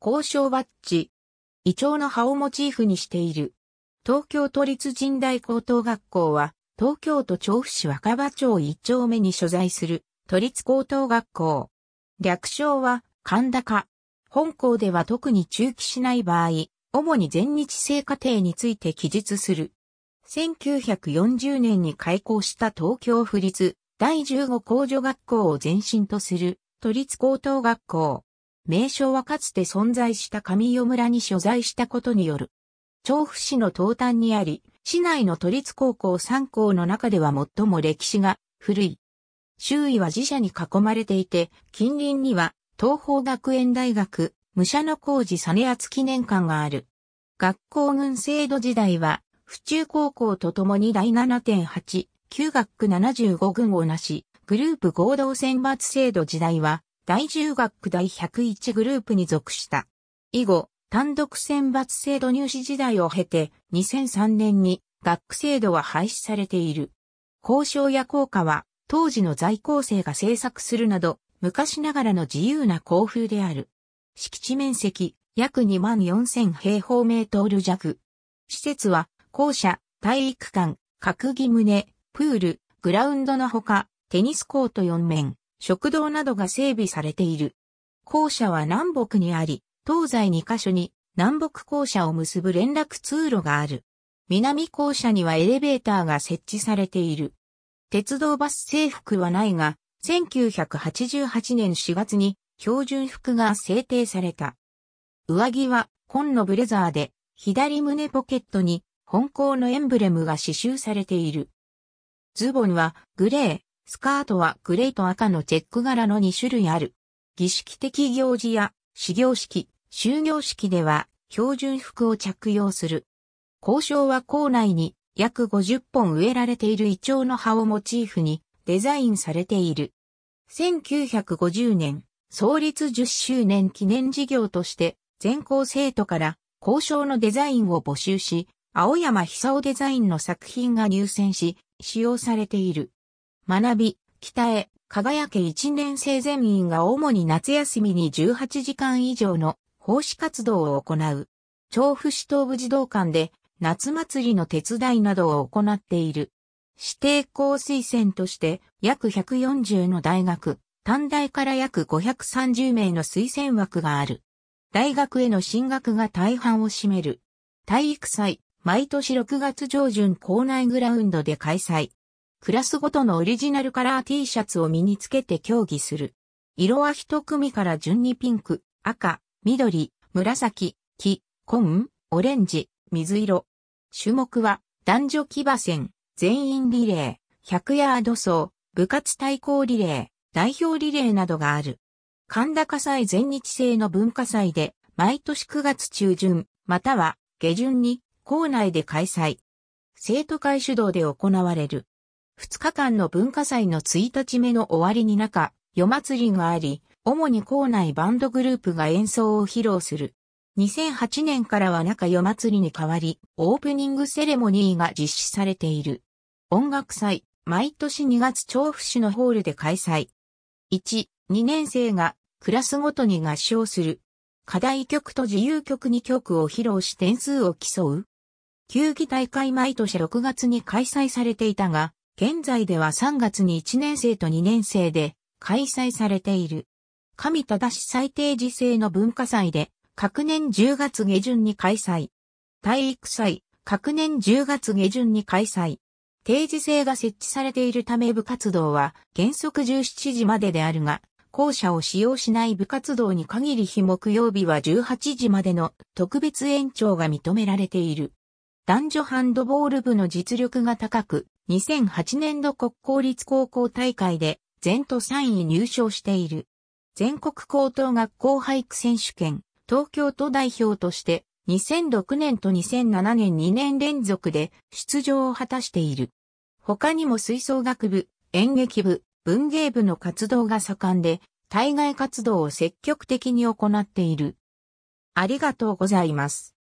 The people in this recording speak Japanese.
交渉バッジ。胃腸の葉をモチーフにしている。東京都立人代高等学校は、東京都調布市若葉町一丁目に所在する都立高等学校。略称は神高。本校では特に中期しない場合、主に全日制課程について記述する。1940年に開校した東京府立第15工女学校を前身とする都立高等学校。名称はかつて存在した上与村に所在したことによる。調布市の東端にあり、市内の都立高校3校の中では最も歴史が古い。周囲は自社に囲まれていて、近隣には東方学園大学、武者の工事実厚記念館がある。学校群制度時代は、府中高校と共に第7.8、旧学区75群をなし、グループ合同選抜制度時代は、第10学区第101グループに属した。以後、単独選抜制度入試時代を経て、2003年に学区制度は廃止されている。交渉や効果は、当時の在校生が制作するなど、昔ながらの自由な校風である。敷地面積、約2万4000平方メートル弱。施設は、校舎、体育館、閣議棟、プール、グラウンドのほか、テニスコート4面、食堂などが整備されている。校舎は南北にあり、東西2カ所に南北校舎を結ぶ連絡通路がある。南校舎にはエレベーターが設置されている。鉄道バス制服はないが、1988年4月に標準服が制定された。上着は紺のブレザーで、左胸ポケットに本校のエンブレムが刺繍されている。ズボンはグレー、スカートはグレーと赤のチェック柄の2種類ある。儀式的行事や、始業式、終業式では、標準服を着用する。交渉は校内に約50本植えられているイチョウの葉をモチーフにデザインされている。1950年、創立10周年記念事業として、全校生徒から交渉のデザインを募集し、青山久夫デザインの作品が入選し、使用されている。学び、鍛え、輝け一年生全員が主に夏休みに18時間以上の奉仕活動を行う。調布市東部児童館で夏祭りの手伝いなどを行っている。指定校推薦として約140の大学、短大から約530名の推薦枠がある。大学への進学が大半を占める。体育祭、毎年6月上旬校内グラウンドで開催。クラスごとのオリジナルカラー T シャツを身につけて競技する。色は一組から順にピンク、赤、緑、紫、黄、紺、オレンジ、水色。種目は男女騎馬戦、全員リレー、100ヤード走、部活対抗リレー、代表リレーなどがある。神高祭全日制の文化祭で毎年9月中旬、または下旬に校内で開催。生徒会主導で行われる。2日間の文化祭の1日目の終わりに中、夜祭りがあり、主に校内バンドグループが演奏を披露する。2008年からは中夜祭りに変わり、オープニングセレモニーが実施されている。音楽祭、毎年2月調布市のホールで開催。1、2年生がクラスごとに合唱する。課題曲と自由曲2曲を披露し点数を競う。球技大会毎年6月に開催されていたが、現在では3月に1年生と2年生で開催されている。神正し最低時制の文化祭で、各年10月下旬に開催。体育祭、各年10月下旬に開催。定時制が設置されているため部活動は原則17時までであるが、校舎を使用しない部活動に限り日木曜日は18時までの特別延長が認められている。男女ハンドボール部の実力が高く、2008年度国公立高校大会で全都3位入賞している。全国高等学校俳句選手権、東京都代表として2006年と2007年2年連続で出場を果たしている。他にも吹奏楽部、演劇部、文芸部の活動が盛んで、対外活動を積極的に行っている。ありがとうございます。